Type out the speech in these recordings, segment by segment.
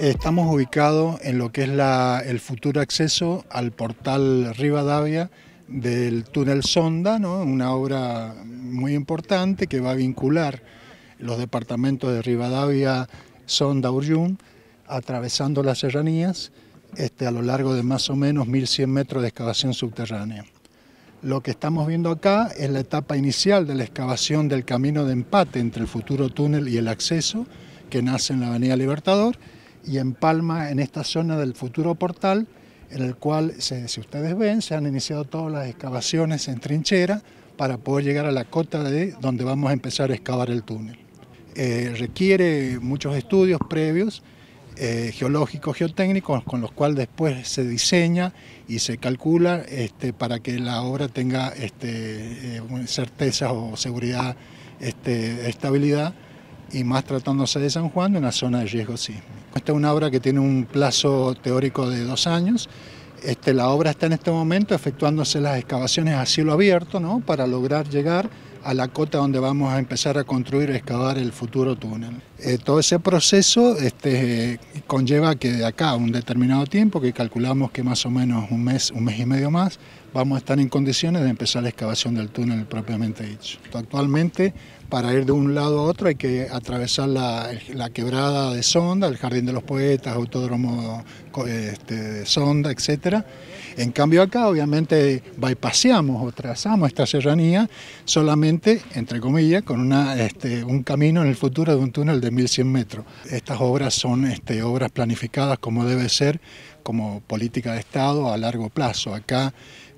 Estamos ubicados en lo que es el futuro acceso al portal Rivadavia del túnel Sonda, una obra muy importante que va a vincular los departamentos de Rivadavia, Sonda, Uriún, atravesando las serranías este, a lo largo de más o menos 1.100 metros de excavación subterránea. Lo que estamos viendo acá es la etapa inicial de la excavación del camino de empate entre el futuro túnel y el acceso, que nace en la Avenida Libertador, y en Palma, en esta zona del futuro portal, en el cual, si ustedes ven, se han iniciado todas las excavaciones en trinchera para poder llegar a la cota de donde vamos a empezar a excavar el túnel. Eh, requiere muchos estudios previos, eh, geológicos, geotécnicos, con los cuales después se diseña y se calcula este, para que la obra tenga este, eh, certeza o seguridad, este, estabilidad y más tratándose de San Juan, en la zona de riesgo sísmico. Esta es una obra que tiene un plazo teórico de dos años. Este, la obra está en este momento efectuándose las excavaciones a cielo abierto ¿no? para lograr llegar a la cota donde vamos a empezar a construir, y excavar el futuro túnel. Eh, todo ese proceso este, conlleva que de acá un determinado tiempo, que calculamos que más o menos un mes, un mes y medio más, vamos a estar en condiciones de empezar la excavación del túnel propiamente dicho. Actualmente, para ir de un lado a otro hay que atravesar la, la quebrada de Sonda, el Jardín de los Poetas, Autódromo este, de Sonda, etc. En cambio acá, obviamente, bypaseamos o trazamos esta serranía solamente, entre comillas, con una, este, un camino en el futuro de un túnel de 1.100 metros. Estas obras son este, obras planificadas como debe ser, como política de Estado a largo plazo. Acá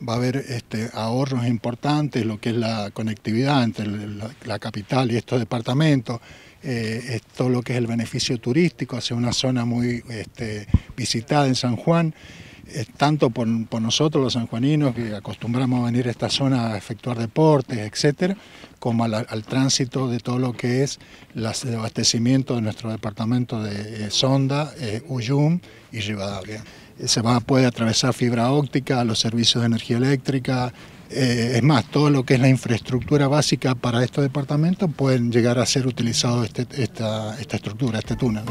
va a haber este, ahorros importantes, lo que es la conectividad entre la, capital y estos departamentos, eh, todo lo que es el beneficio turístico hacia una zona muy este, visitada en San Juan tanto por, nosotros los sanjuaninos que acostumbramos a venir a esta zona a efectuar deportes, etcétera, como al, tránsito de todo lo que es el abastecimiento de nuestro departamento de eh, Sonda, eh, y Rivadavia. Eh, se puede atravesar fibra óptica, los servicios de energía eléctrica, eh, es más, todo lo que es la infraestructura básica para estos departamentos pueden llegar a ser utilizado este, esta, esta estructura, este túnel.